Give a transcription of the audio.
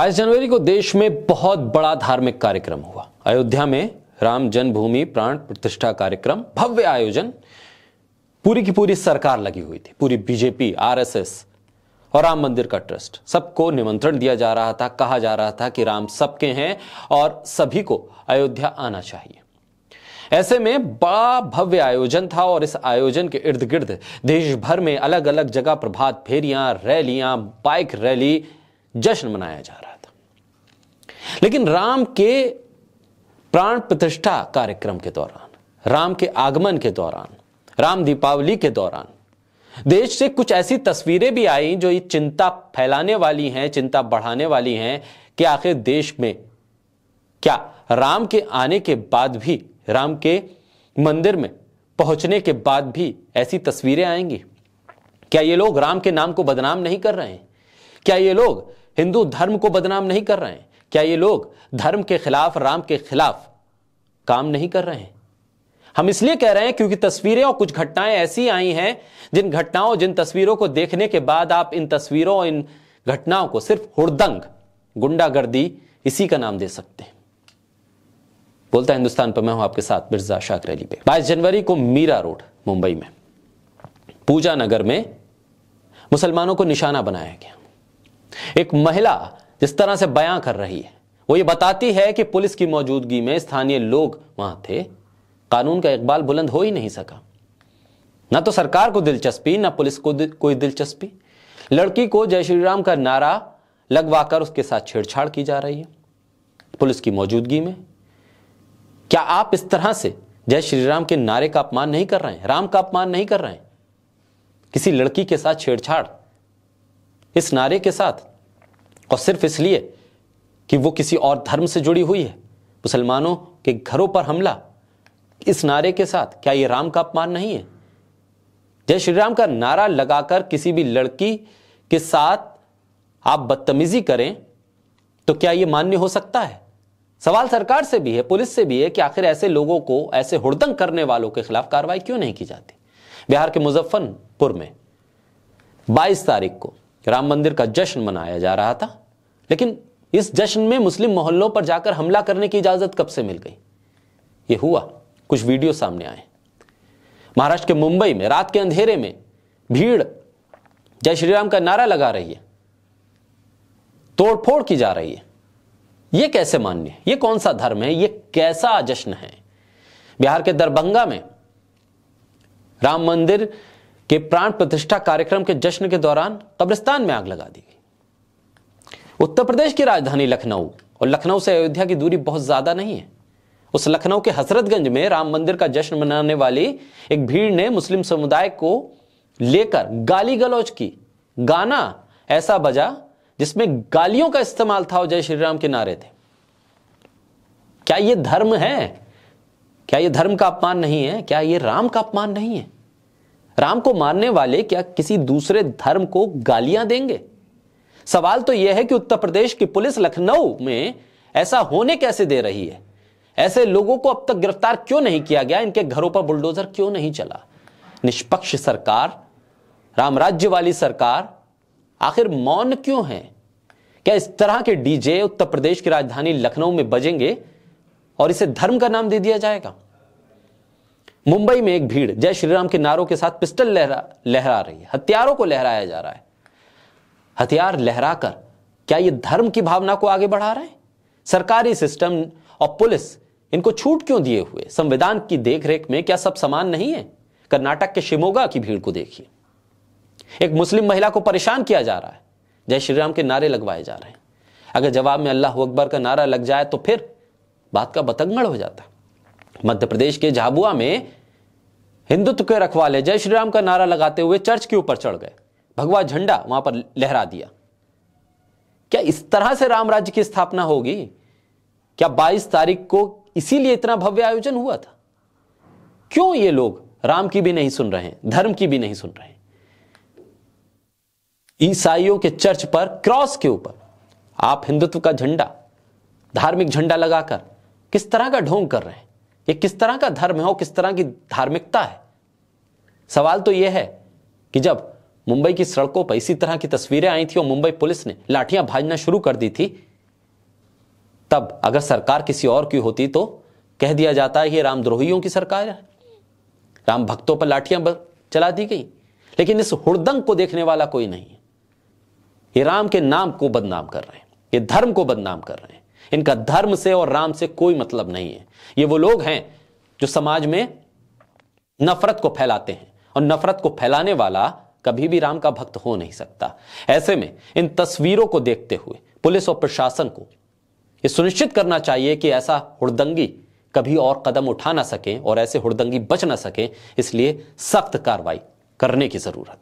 22 जनवरी को देश में बहुत बड़ा धार्मिक कार्यक्रम हुआ अयोध्या में राम जन्मभूमि प्राण प्रतिष्ठा कार्यक्रम भव्य आयोजन पूरी की पूरी सरकार लगी हुई थी पूरी बीजेपी आरएसएस और राम मंदिर का ट्रस्ट सबको निमंत्रण दिया जा रहा था कहा जा रहा था कि राम सबके हैं और सभी को अयोध्या आना चाहिए ऐसे में बड़ा भव्य आयोजन था और इस आयोजन के इर्द गिर्द देश भर में अलग अलग जगह प्रभात फेरियां रैलियां बाइक रैली जश्न मनाया जा रहा है लेकिन राम के प्राण प्रतिष्ठा कार्यक्रम के दौरान राम के आगमन के दौरान राम दीपावली के दौरान देश से कुछ ऐसी तस्वीरें भी आई जो ये चिंता फैलाने वाली हैं चिंता बढ़ाने वाली हैं कि आखिर देश में क्या राम के आने के बाद भी राम के मंदिर में पहुंचने के बाद भी ऐसी तस्वीरें आएंगी क्या ये लोग राम के नाम को बदनाम नहीं कर रहे हैं क्या ये लोग हिंदू धर्म को बदनाम नहीं कर रहे हैं क्या ये लोग धर्म के खिलाफ राम के खिलाफ काम नहीं कर रहे हैं हम इसलिए कह रहे हैं क्योंकि तस्वीरें और कुछ घटनाएं ऐसी आई हैं जिन घटनाओं जिन तस्वीरों को देखने के बाद आप इन तस्वीरों और इन घटनाओं को सिर्फ हुड़दंग गुंडागर्दी इसी का नाम दे सकते हैं बोलता हिंदुस्तान पर मैं हूं आपके साथ मिर्जा शाकर अली पे बाईस जनवरी को मीरा रोड मुंबई में पूजा नगर में मुसलमानों को निशाना बनाया गया एक महिला जिस तरह से बयां कर रही है वो ये बताती है कि पुलिस की मौजूदगी में स्थानीय लोग वहां थे कानून का इकबाल बुलंद हो ही नहीं सका ना तो सरकार को दिलचस्पी ना पुलिस को दि, कोई दिलचस्पी लड़की को जय श्री राम का नारा लगवाकर उसके साथ छेड़छाड़ की जा रही है पुलिस की मौजूदगी में क्या आप इस तरह से जय श्री राम के नारे का अपमान नहीं कर रहे हैं राम का अपमान नहीं कर रहे हैं किसी लड़की के साथ छेड़छाड़ इस नारे के साथ और सिर्फ इसलिए कि वो किसी और धर्म से जुड़ी हुई है मुसलमानों के घरों पर हमला इस नारे के साथ क्या ये राम का अपमान नहीं है जय श्री राम का नारा लगाकर किसी भी लड़की के साथ आप बदतमीजी करें तो क्या ये मान्य हो सकता है सवाल सरकार से भी है पुलिस से भी है कि आखिर ऐसे लोगों को ऐसे हुड़दंग करने वालों के खिलाफ कार्रवाई क्यों नहीं की जाती बिहार के मुजफ्फरपुर में 22 तारीख को राम मंदिर का जश्न मनाया जा रहा था लेकिन इस जश्न में मुस्लिम मोहल्लों पर जाकर हमला करने की इजाजत कब से मिल गई यह हुआ कुछ वीडियो सामने आए महाराष्ट्र के मुंबई में रात के अंधेरे में भीड़ जय श्री राम का नारा लगा रही है तोड़फोड़ की जा रही है यह कैसे मान्य है यह कौन सा धर्म है यह कैसा जश्न है बिहार के दरभंगा में राम मंदिर के प्राण प्रतिष्ठा कार्यक्रम के जश्न के दौरान कब्रिस्तान में आग लगा दी उत्तर प्रदेश की राजधानी लखनऊ और लखनऊ से अयोध्या की दूरी बहुत ज़्यादा नहीं है उस लखनऊ के हसरतगंज में राम मंदिर का जश्न मनाने वाली एक भीड़ ने मुस्लिम समुदाय को लेकर गाली गलौज की गाना ऐसा बजा जिसमें गालियों का इस्तेमाल था और जय श्री राम के नारे थे क्या यह धर्म है क्या यह धर्म का अपमान नहीं है क्या यह राम का अपमान नहीं है राम को मारने वाले क्या किसी दूसरे धर्म को गालियां देंगे सवाल तो यह है कि उत्तर प्रदेश की पुलिस लखनऊ में ऐसा होने कैसे दे रही है ऐसे लोगों को अब तक गिरफ्तार क्यों नहीं किया गया इनके घरों पर बुलडोजर क्यों नहीं चला निष्पक्ष सरकार रामराज्य वाली सरकार आखिर मौन क्यों है क्या इस तरह के डीजे उत्तर प्रदेश की राजधानी लखनऊ में बजेंगे और इसे धर्म का नाम दे दिया जाएगा मुंबई में एक भीड़ जय श्रीराम के नारों के साथ पिस्टल लहरा लहरा रही है हथियारों को लहराया जा रहा है हथियार लहराकर क्या ये धर्म की भावना को आगे बढ़ा रहे हैं सरकारी सिस्टम और पुलिस इनको छूट क्यों दिए हुए संविधान की देखरेख में क्या सब समान नहीं है कर्नाटक के शिमोगा की भीड़ को देखिए एक मुस्लिम महिला को परेशान किया जा रहा है जय श्री राम के नारे लगवाए जा रहे हैं अगर जवाब में अल्लाह अकबर का नारा लग जाए तो फिर बात का बतंगड़ हो जाता मध्य प्रदेश के झाबुआ में हिंदुत्व के रखवाले जय श्री राम का नारा लगाते हुए चर्च के ऊपर चढ़ गए भगवा झंडा वहां पर लहरा दिया क्या इस तरह से राम राज्य की स्थापना होगी क्या 22 तारीख को इसीलिए इतना भव्य आयोजन हुआ था क्यों ये लोग राम की भी नहीं सुन रहे हैं धर्म की भी नहीं सुन रहे ईसाइयों के चर्च पर क्रॉस के ऊपर आप हिंदुत्व का झंडा धार्मिक झंडा लगाकर किस तरह का ढोंग कर रहे हैं ये किस तरह का धर्म है और किस तरह की धार्मिकता है सवाल तो यह है कि जब मुंबई की सड़कों पर इसी तरह की तस्वीरें आई थी और मुंबई पुलिस ने लाठियां भाजना शुरू कर दी थी तब अगर सरकार किसी और की होती तो कह दिया जाता है ये रामद्रोहियों की सरकार है राम भक्तों पर लाठियां चला दी गई लेकिन इस हुड़दंग को देखने वाला कोई नहीं ये राम के नाम को बदनाम कर रहे हैं ये धर्म को बदनाम कर रहे हैं इनका धर्म से और राम से कोई मतलब नहीं है ये वो लोग हैं जो समाज में नफरत को फैलाते हैं और नफरत को फैलाने वाला कभी भी राम का भक्त हो नहीं सकता ऐसे में इन तस्वीरों को देखते हुए पुलिस और प्रशासन को यह सुनिश्चित करना चाहिए कि ऐसा हुड़दंगी कभी और कदम उठा ना सके और ऐसे हुड़दंगी बच ना सके इसलिए सख्त कार्रवाई करने की जरूरत